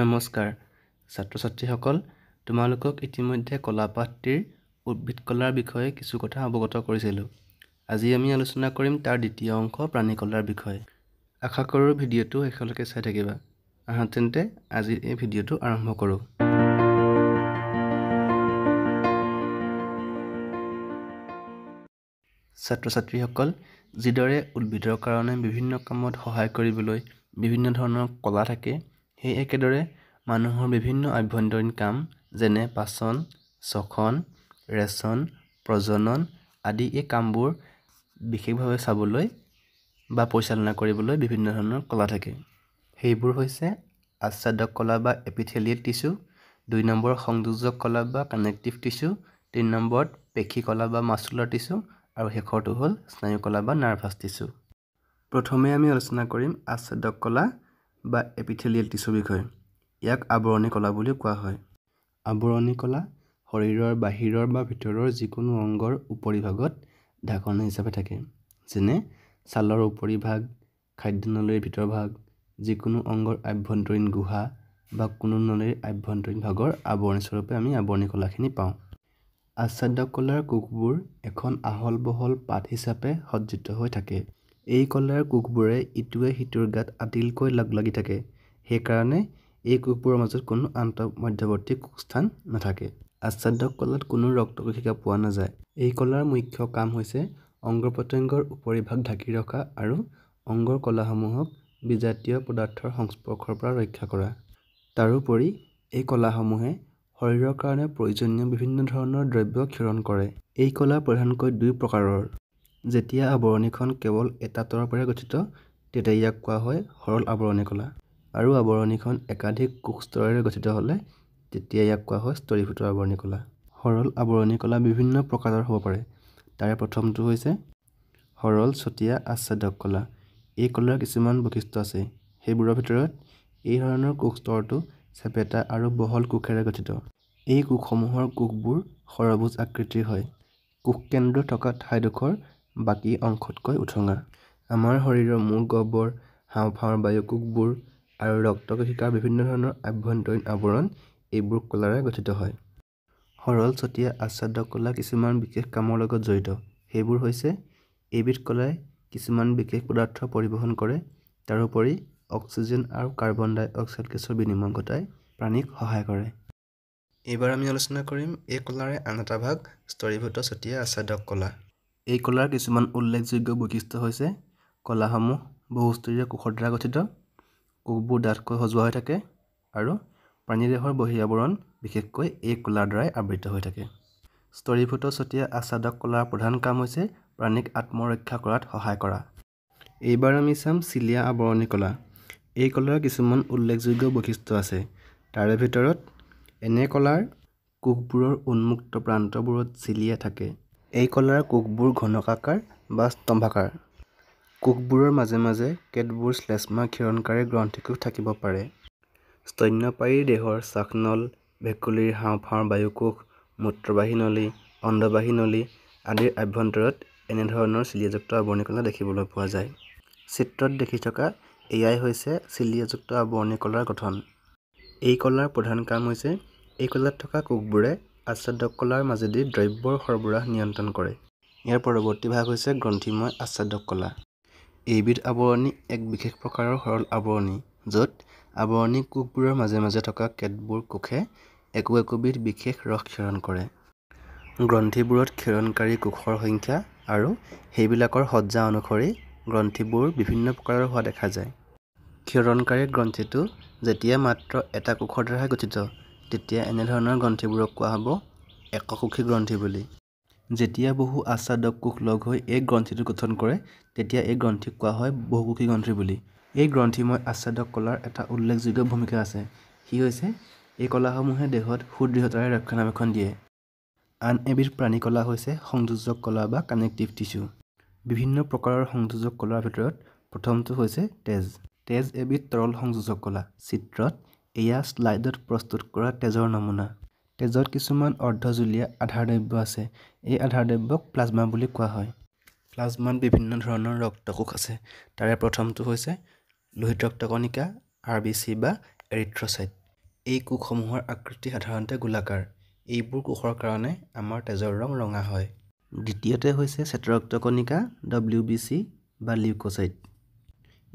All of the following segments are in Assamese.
নমস্কাৰ ছাত্ৰ ছাত্ৰীসকল তোমালোকক ইতিমধ্যে কলাপাতটিৰ উদ্ভিদ কলাৰ বিষয়ে কিছু কথা অৱগত কৰিছিলোঁ আজি আমি আলোচনা কৰিম তাৰ দ্বিতীয় অংশ প্ৰাণীকলাৰ বিষয়ে আশা কৰোঁ ভিডিঅ'টো শেষলৈকে চাই থাকিবা আহা তেন্তে আজিৰ এই ভিডিঅ'টো আৰম্ভ কৰোঁ ছাত্ৰ ছাত্ৰীসকল যিদৰে উদ্ভিদৰ কাৰণে বিভিন্ন কামত সহায় কৰিবলৈ বিভিন্ন ধৰণৰ কলা থাকে সেই একেদৰে মানুহৰ বিভিন্ন আভ্যন্তৰীণ কাম যেনে পাচন চখন ৰেচন প্ৰজনন আদি এই কামবোৰ বিশেষভাৱে চাবলৈ বা পৰিচালনা কৰিবলৈ বিভিন্ন ধৰণৰ কলা থাকে সেইবোৰ হৈছে আচ্ছাদক কলা বা এপিথেলিয়েট টিচু দুই নম্বৰ সংযোজক কলা বা কানেক্টিভ টিচু তিনি নম্বৰত পেশী কলা বা মাছুলাৰ টিচু আৰু শেষৰটো হ'ল স্নায়ুকলা বা নাৰ্ভাছ টিচু প্ৰথমে আমি আলোচনা কৰিম আচ্ছাদক কলা বা এপিথেলিয়েল টিচুৰ বিষয়ে ইয়াক আৱৰণী কলা বুলি কোৱা হয় আৱৰণী কলা শৰীৰৰ বাহিৰৰ বা ভিতৰৰ যিকোনো অংগৰ উপৰিভাগত ঢাকনি হিচাপে থাকে যেনে ছালৰ উপৰিভাগ খাদ্য খাদ্যনলীৰ ভিতৰভাগ যিকোনো অংগৰ আভ্যন্তৰীণ গুহা বা কোনো নলীৰ আভ্যন্তৰীণ ভাগৰ আৱৰণীস্বৰূপে আমি আৱৰণী কলাখিনি পাওঁ আচ্ছাদ্য কলাৰ কোষবোৰ এখন আহল বহল পাত হিচাপে সজ্জিত হৈ থাকে এই কলাৰ কোষবোৰে ইটোৱে সিটোৰ গাত আটিলকৈ লগ লাগি থাকে সেইকাৰণে এই কোষবোৰৰ মাজত কোনো আন্ত মধ্যৱৰ্তী স্থান নাথাকে আচ্ছাদ্য কলাত কোনো ৰক্ত কোষিকা পোৱা নাযায় এই কলাৰ মুখ্য কাম হৈছে অংগ প্ৰত্যংগৰ উপৰিভাগ ঢাকি ৰখা আৰু অংগৰ কলাসমূহক বিজাতীয় পদাৰ্থৰ সংস্পৰ্শৰ পৰা ৰক্ষা কৰা তাৰোপৰি এই কলাসমূহে শৰীৰৰ কাৰণে প্ৰয়োজনীয় বিভিন্ন ধৰণৰ দ্ৰব্য ক্ষীৰণ কৰে এই কলা প্ৰধানকৈ দুই প্ৰকাৰৰ যেতিয়া আৱৰণিখন কেৱল এটা তৰপেৰে গঠিত তেতিয়া ইয়াক কোৱা হয় সৰল আৱৰণী কলা আৰু আৱৰণিখন একাধিক কোষ কোষস্তৰেৰে গঠিত হ'লে তেতিয়া ইয়াক কোৱা হয় স্তৰীভূত আৱৰণী কলা সৰল আৱৰণী কলা বিভিন্ন প্ৰকাৰৰ হ'ব পাৰে তাৰে প্ৰথমটো হৈছে সৰল চতীয়া আচ্ছাদক কলা এই কলাৰ কিছুমান বৈশিষ্ট্য আছে সেইবোৰৰ ভিতৰত এই ধৰণৰ কোষ স্তৰটো চেপেটা আৰু বহল কোষেৰে গঠিত এই কোষসমূহৰ কোষবোৰ সৰভোজ আকৃতিৰ হয় কোষকেন্দ্ৰ থকা ঠাইডোখৰ বাকী অংশতকৈ উঠঙা আমাৰ শৰীৰৰ মূৰ গহ্বৰ হাওঁফাওঁৰ বায়ুকোষবোৰ আৰু ৰক্তকোশিকাৰ বিভিন্ন ধৰণৰ আভ্যন্তৰীণ আৱৰণ এইবোৰ কলাৰে গঠিত হয় সৰল চতীয়া আচ্ছাদ্য কলা কিছুমান বিশেষ কামৰ লগত জড়িত সেইবোৰ হৈছে এইবিধ কলাই কিছুমান বিশেষ পদাৰ্থ পৰিবহণ কৰে তাৰোপৰি অক্সিজেন আৰু কাৰ্বন ডাই অক্সাইড গেছৰ বিনিময় ঘটাই প্ৰাণীক সহায় কৰে এইবাৰ আমি আলোচনা কৰিম এই কলাৰে আন এটা ভাগ স্তৰীভূত চতিয়া আচ্ছাদক কলা এই কলাৰ কিছুমান উল্লেখযোগ্য বৈশিষ্ট্য হৈছে কলাসমূহ বহুস্তৰীয় কোষৰ দ্বাৰা গঠিত কোষবোৰ ডাঠকৈ সজোৱা হৈ থাকে আৰু প্ৰাণীদেহৰ বহিৰাৱৰণ বিশেষকৈ এই কলাৰ দ্বাৰাই আবৃত হৈ থাকে স্তৰীভূত চতীয়া আচাদক কলাৰ প্ৰধান কাম হৈছে প্ৰাণীক আত্মৰক্ষা কৰাত সহায় কৰা এইবাৰ আমি চাম চিলিয়া আৱৰণী কলা এই কলাৰ কিছুমান উল্লেখযোগ্য বৈশিষ্ট্য আছে তাৰে ভিতৰত এনে কলাৰ কোষবোৰৰ উন্মুক্ত প্ৰান্তবোৰত চিলিয়া থাকে এই কলাৰ কোষবোৰ ঘনকাকাৰ বা স্তম্ভাকাৰ কোষবোৰৰ মাজে মাজে কেতবোৰ শ্লেষ্মা ক্ষীৰণকাৰী গ্ৰন্থিকো থাকিব পাৰে স্তন্যপায়ীৰ দেহৰ শ্বাসনল ভেকুলীৰ হাওঁফাওঁৰ বায়ুকোষ মূত্ৰবাহী নলী অন্ধবাহী নলী আদিৰ আভ্যন্তৰত এনেধৰণৰ চিলিয়াযুক্ত আৱৰণী কলা দেখিবলৈ পোৱা যায় চিত্ৰত দেখি থকা এয়াই হৈছে চিলিয়াযুক্ত কলাৰ গঠন এই কলাৰ প্ৰধান কাম হৈছে এই কলাত থকা কোষবোৰে আচ্ছাদ্যকলাৰ মাজেদি দ্ৰব্যৰ সৰবৰাহ নিয়ন্ত্ৰণ কৰে ইয়াৰ পৰৱৰ্তী ভাগ হৈছে গ্ৰন্থিময় আচ্ছাদ্যকলা এইবিধ আৱৰণি এক বিশেষ প্ৰকাৰৰ সৰল আৱৰণি য'ত আৱৰণি কোষবোৰৰ মাজে মাজে থকা কেতবোৰ কোষে একো একোবিধ বিশেষ ৰস ক্ষীৰণ কৰে গ্ৰন্থিবোৰত ক্ষীৰণকাৰী কোষৰ সংখ্যা আৰু সেইবিলাকৰ সজ্জা অনুসৰি গ্ৰন্থিবোৰ বিভিন্ন প্ৰকাৰৰ হোৱা দেখা যায় ক্ষীৰণকাৰী গ্ৰন্থিটো যেতিয়া মাত্ৰ এটা কোষৰ দ্বাৰাহে গঠিত তেতিয়া এনেধৰণৰ গ্ৰন্থিবোৰক কোৱা হ'ব এককোষী গ্ৰন্থি বুলি যেতিয়া বহু আচ্ছাদক কোষ লগ হৈ এই গ্ৰন্থিটো গঠন কৰে তেতিয়া এই গ্ৰন্থিক কোৱা হয় বহুকোষী গ্ৰন্থি বুলি এই গ্ৰন্থিময় আচ্ছাদক কলাৰ এটা উল্লেখযোগ্য ভূমিকা আছে সি হৈছে এই কলাসমূহে দেহত সুদৃঢ়তাৰে ৰক্ষণাবেক্ষণ দিয়ে আন এবিধ প্ৰাণী কলা হৈছে সংযোজক কলা বা কানেক্টিভ টিচু বিভিন্ন প্ৰকাৰৰ সংযোজক কলাৰ ভিতৰত প্ৰথমটো হৈছে তেজ তেজ এবিধ তৰল সংযোজক কলা চিত্ৰত এয়া শ্লাইডত প্ৰস্তুত কৰা তেজৰ নমুনা তেজত কিছুমান অৰ্ধজুলীয়া আধাৰ দ্ৰব্য আছে এই আধাৰ দ্ৰব্যক প্লাজমা বুলি কোৱা হয় প্লাজমাত বিভিন্ন ধৰণৰ ৰক্তকোষ আছে তাৰে প্ৰথমটো হৈছে লোহিত ৰক্তকণিকা আৰ বি চি বা এৰিথ্ৰচাইট এই কোষসমূহৰ আকৃতি সাধাৰণতে গোলাকাৰ এইবোৰ কোষৰ কাৰণে আমাৰ তেজৰ ৰং ৰঙা হয় দ্বিতীয়তে হৈছে চেতৰক্তকণিকা ডব্লিউ বি চি বা লিউকচাইট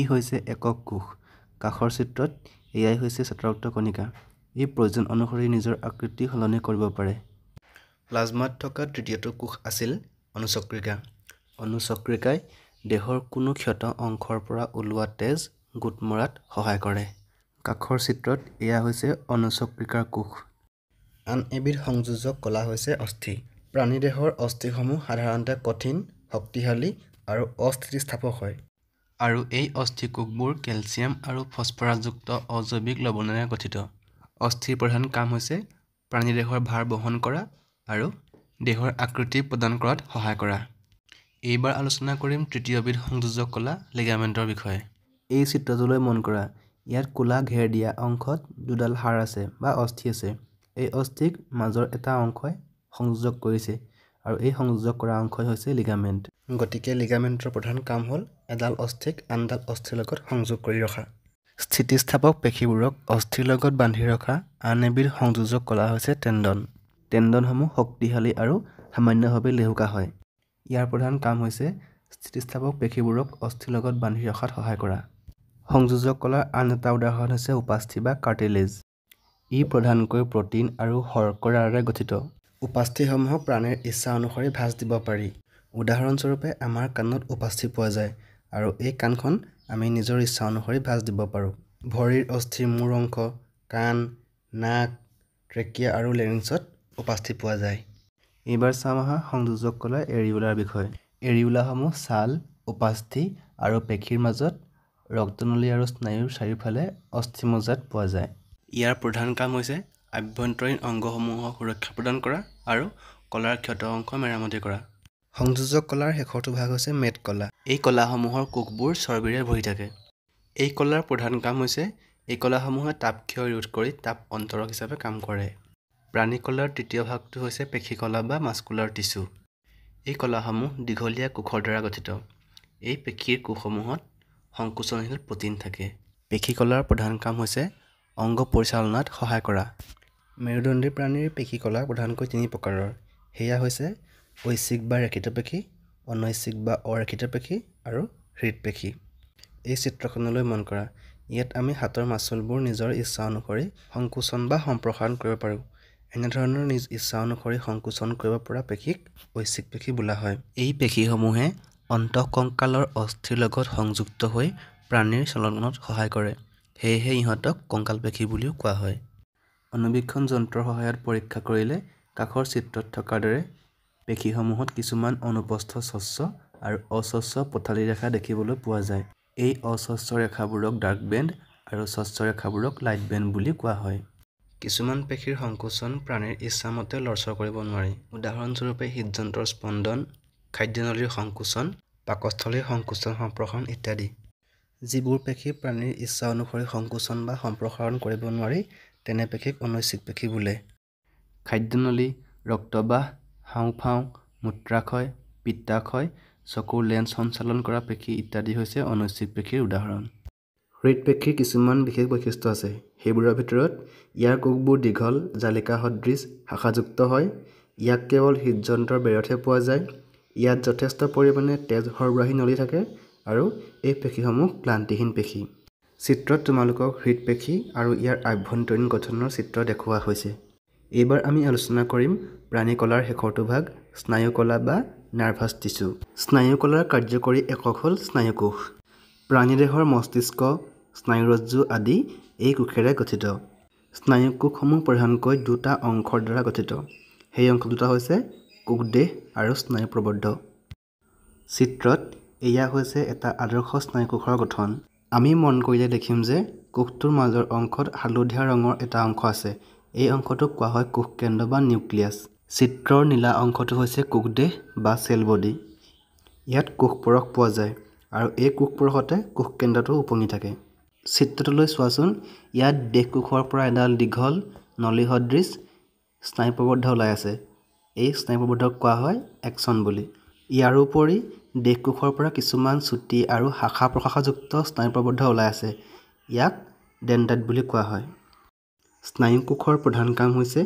ই হৈছে একক কোষ কাষৰ চিত্ৰত এয়াই হৈছে চেতৰক্তকণিকা এই প্ৰয়োজন অনুসৰি নিজৰ আকৃতি সলনি কৰিব পাৰে প্লাজমাত থকা তৃতীয়টো কোষ আছিল অনুচক্ৰিকা অনুচক্ৰিকাই দেহৰ কোনো ক্ষত অংশৰ পৰা ওলোৱা তেজ গোট মৰাত সহায় কৰে কাষৰ চিত্ৰত এয়া হৈছে অনুচক্ৰিকাৰ কোষ আন এবিধ সংযোজক কলা হৈছে অস্থি প্ৰাণীদেহৰ অস্থিসমূহ সাধাৰণতে কঠিন শক্তিশালী আৰু অস্থিতিস্থাপক হয় আৰু এই অস্থি কোষবোৰ কেলছিয়াম আৰু ফচফৰাছযুক্ত অজৈৱিক লৱণেৰে গঠিত অস্থিৰ প্ৰধান কাম হৈছে প্ৰাণীদেহৰ ভাৰ বহন কৰা আৰু দেহৰ আকৃতি প্ৰদান কৰাত সহায় কৰা এইবাৰ আলোচনা কৰিম তৃতীয়বিধ সংযোজক কলা লিগামেণ্টৰ বিষয়ে এই চিত্ৰটোলৈ মন কৰা ইয়াত ক'লা ঘেৰ দিয়া অংশত দুডাল সাৰ আছে বা অস্থি আছে এই অস্থিক মাজৰ এটা অংশই সংযোজক কৰিছে আৰু এই সংযোজক কৰা অংশই হৈছে লিগামেণ্ট গতিকে লিগামেণ্টৰ প্ৰধান কাম হ'ল এডাল অস্থিক আনডাল অস্থিৰ লগত সংযোগ কৰি ৰখা স্থিতিস্থাপক পেশীবোৰক অস্থিৰ লগত বান্ধি ৰখা আন এবিধ সংযোজক কলা হৈছে টেণ্ডন টেণ্ডনসমূহ শক্তিশালী আৰু সামান্যভাৱে লেহুকা হয় ইয়াৰ প্ৰধান কাম হৈছে স্থিতিস্থাপক পেশীবোৰক অস্থিৰ লগত বান্ধি ৰখাত সহায় কৰা সংযোজক কলাৰ আন এটা উদাহৰণ হৈছে উপাস্থি বা কাৰ্টিলেজ ই প্ৰধানকৈ প্ৰটিন আৰু শৰ্কৰাৰে গঠিত উপাস্থিসমূহক প্ৰাণীৰ ইচ্ছা অনুসৰি ভাঁজ দিব পাৰি উদাহৰণস্বৰূপে আমাৰ কাণত উপাস্থি পোৱা যায় আৰু এই কাণখন আমি নিজৰ ইচ্ছা অনুসৰি ভাঁজ দিব পাৰোঁ ভৰিৰ অস্থিৰ মূৰ অংশ কাণ নাক ট্ৰেকিয়া আৰু লেৰিংছত উপাস্থি পোৱা যায় এইবাৰ চাম অহা সংযোজক কলা এৰিউলাৰ বিষয়ে এৰিউলাসমূহ ছাল উপাস্থি আৰু পেশীৰ মাজত ৰক্তনলী আৰু স্নায়ুৰ চাৰিওফালে অস্থি মজাত পোৱা যায় ইয়াৰ প্ৰধান কাম হৈছে আভ্যন্তৰীণ অংগসমূহক সুৰক্ষা প্ৰদান কৰা আৰু কলাৰ ক্ষত অংশ মেৰামতি কৰা সংযোজক কলাৰ শেষৰটো ভাগ হৈছে মেট কলা এই কলাসমূহৰ কোষবোৰ চৰ্বিৰে ভৰি থাকে এই কলাৰ প্ৰধান কাম হৈছে এই কলাসমূহে তাপ ক্ষয় ৰোধ কৰি তাপ অন্তৰক হিচাপে কাম কৰে প্ৰাণী কলাৰ তৃতীয় ভাগটো হৈছে পেশী কলা বা মাস্কুলাৰ টিচু এই কলাসমূহ দীঘলীয়া কোষৰ দ্বাৰা গঠিত এই পেশীৰ কোষসমূহত সংকোচনশীল প্ৰটিন থাকে পেশী কলাৰ প্ৰধান কাম হৈছে অংগ পৰিচালনাত সহায় কৰা মেৰুদণ্ডী প্ৰাণীৰ পেশী কলা প্ৰধানকৈ তিনি প্ৰকাৰৰ সেয়া হৈছে ঐশ্বিক বা ৰাখিতপেশী অনৈচ্ছিক বা অৰাখিতপেশী আৰু হৃদপেশী এই চিত্ৰখনলৈ মন কৰা ইয়াত আমি হাতৰ মাচুলবোৰ নিজৰ ইচ্ছা অনুসৰি সংকোচন বা সম্প্ৰসাৰণ কৰিব পাৰোঁ এনেধৰণৰ নিজ ইচ্ছা অনুসৰি সংকোচন কৰিব পৰা পেশীক ঐচ্ছিক পেশী বোলা হয় এই পেশীসমূহে অন্তঃকংকালৰ অস্থিৰ লগত সংযুক্ত হৈ প্ৰাণীৰ চলনত সহায় কৰে সেয়েহে ইহঁতক কংকাল পেশী বুলিও কোৱা হয় অনুবীক্ষণ যন্ত্ৰৰ সহায়ত পৰীক্ষা কৰিলে কাষৰ চিত্ৰত থকাৰ দৰে পেশীসমূহত কিছুমান অনুপস্থ স্বচ্ছ আৰু অস্বচ্ছ পথালি ৰেখা দেখিবলৈ পোৱা যায় এই অস্বচ্ছ ৰেখাবোৰক ডাৰ্ক বেণ্ড আৰু স্বচ্ছ ৰেখাবোৰক লাইট বেণ্ড বুলি কোৱা হয় কিছুমান পেশীৰ সংকোচন প্ৰাণীৰ ইচ্ছামতে লৰচৰ কৰিব নোৱাৰি উদাহৰণস্বৰূপে হৃদযন্ত্ৰৰ স্পন্দন খাদ্যনলীৰ সংকোচন পাকস্থলীৰ সংকোচন সম্প্ৰসাৰণ ইত্যাদি যিবোৰ পেশী প্ৰাণীৰ ইচ্ছা অনুসৰি সংকোচন বা সম্প্ৰসাৰণ কৰিব নোৱাৰি তেনে পেশীক অনৈচ্ছিক পেশী বোলে খাদ্যনলী ৰক্তবাহ হাওঁফাওঁ মূত্ৰাশয় পিত্তাশয় চকুৰ লেন্স সঞ্চালন কৰা পেশী ইত্যাদি হৈছে অনৈচ্ছিক পেশীৰ উদাহৰণ হৃদপেশীৰ কিছুমান বিশেষ বৈশিষ্ট্য আছে সেইবোৰৰ ভিতৰত ইয়াৰ কোষবোৰ দীঘল জালিকা সদৃশ শাখাযুক্ত হয় ইয়াক কেৱল হৃদযন্ত্ৰৰ বেৰতহে পোৱা যায় ইয়াত যথেষ্ট পৰিমাণে তেজ সৰবৰাহী নলী থাকে আৰু এই পেশীসমূহ ক্লান্তিহীন পেশী চিত্ৰত তোমালোকক হৃদপেশী আৰু ইয়াৰ আভ্যন্তৰীণ গঠনৰ চিত্ৰ দেখুওৱা হৈছে এইবাৰ আমি আলোচনা কৰিম প্ৰাণীকলাৰ শেষৰটো ভাগ স্নায়ুকলা বা নাৰ্ভাছ টিচু স্নায়ুকলাৰ কাৰ্যকৰী একক হ'ল স্নায়ুকোষ প্ৰাণীদেহৰ মস্তিষ্ক স্নায়ুৰজ্জু আদি এই কোষেৰে গঠিত স্নায়ুকোষসমূহ প্ৰধানকৈ দুটা অংশৰ দ্বাৰা গঠিত সেই অংশ দুটা হৈছে কোষদেহ আৰু স্নায়ু প্ৰবদ্ধ চিত্ৰত এয়া হৈছে এটা আদৰ্শ স্নায়ুকোষৰ গঠন আমি মন কৰিলে দেখিম যে কোষটোৰ মাজৰ অংশত হালধীয়া ৰঙৰ এটা অংশ আছে এই অংশটোক কোৱা হয় কোষ কেন্দ্ৰ বা নিউক্লিয়াছ চিত্ৰৰ নীলা অংশটো হৈছে কোষদেহ বা চেল বডি ইয়াত কোষপৰশ পোৱা যায় আৰু এই কোষপৰশতে কোষকেন্দ্ৰটো ওপঙি থাকে চিত্ৰটোলৈ চোৱাচোন ইয়াত দেশ কোষৰ পৰা এডাল দীঘল নলী সদৃশ স্নায়ুপ্ৰবদ্ধ ওলাই আছে এই স্নায়ুপবদ্ধক কোৱা হয় একচন বুলি ইয়াৰ উপৰি কোষৰ পৰা কিছুমান চুটি আৰু শাখা প্ৰশাখাযুক্ত স্নায়ুপ্ৰবদ্ধ ওলাই আছে ইয়াক ডেণ্ডাইট বুলি কোৱা হয় স্নায়ুকোষৰ প্ৰধান কাম হৈছে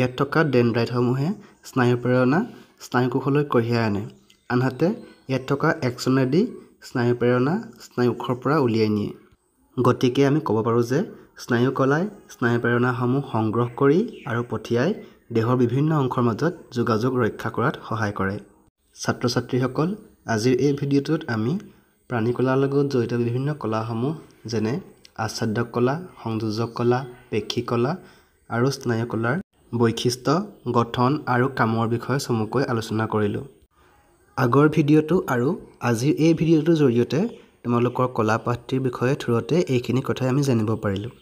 ইয়াত থকা ডেনড্ৰাইটসমূহে স্নায়ু প্ৰেৰণা স্নায়ুকোষলৈ কঢ়িয়াই আনে আনহাতে ইয়াত থকা এক্সনেদি স্নায়ু প্ৰেৰণা স্নায়ুকোষৰ পৰা উলিয়াই নিয়ে গতিকে আমি ক'ব পাৰোঁ যে স্নায়ু কলাই স্নায়ু প্ৰেৰণাসমূহ সংগ্ৰহ কৰি আৰু পঠিয়াই দেহৰ বিভিন্ন অংশৰ মাজত যোগাযোগ ৰক্ষা কৰাত সহায় কৰে ছাত্ৰ ছাত্ৰীসকল আজিৰ এই ভিডিঅ'টোত আমি প্ৰাণীকলাৰ লগত জড়িত বিভিন্ন কলাসমূহ যেনে আচ্ছাদ্য কলা সংযোজক কলা পেশী কলা আৰু স্নায়ুকলাৰ বৈশিষ্ট্য গঠন আৰু কামৰ বিষয়ে চমুকৈ আলোচনা কৰিলোঁ আগৰ ভিডিঅ'টো আৰু আজিৰ এই ভিডিঅ'টোৰ জৰিয়তে তোমালোকৰ কলাপাঠটিৰ বিষয়ে থোৰতে এইখিনি কথাই আমি জানিব পাৰিলোঁ